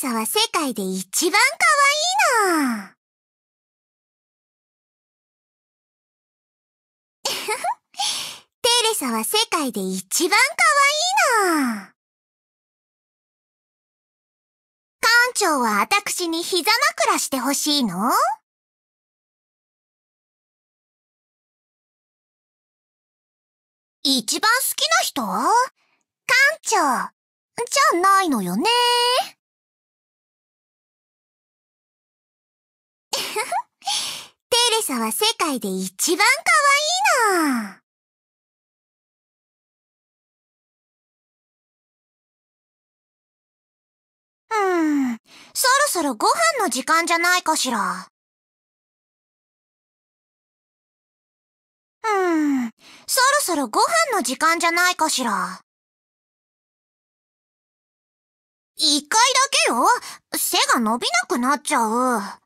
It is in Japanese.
さは世界で一番可愛いな。テレサは世界で一番可愛いな。館長は私に膝枕してほしいの一番好きな人館長、じゃないのよねイサは世界で一番可愛いうん、そろそろご飯の時間じゃないかしら。うん、そろそろご飯の時間じゃないかしら。一回だけよ背が伸びなくなっちゃう。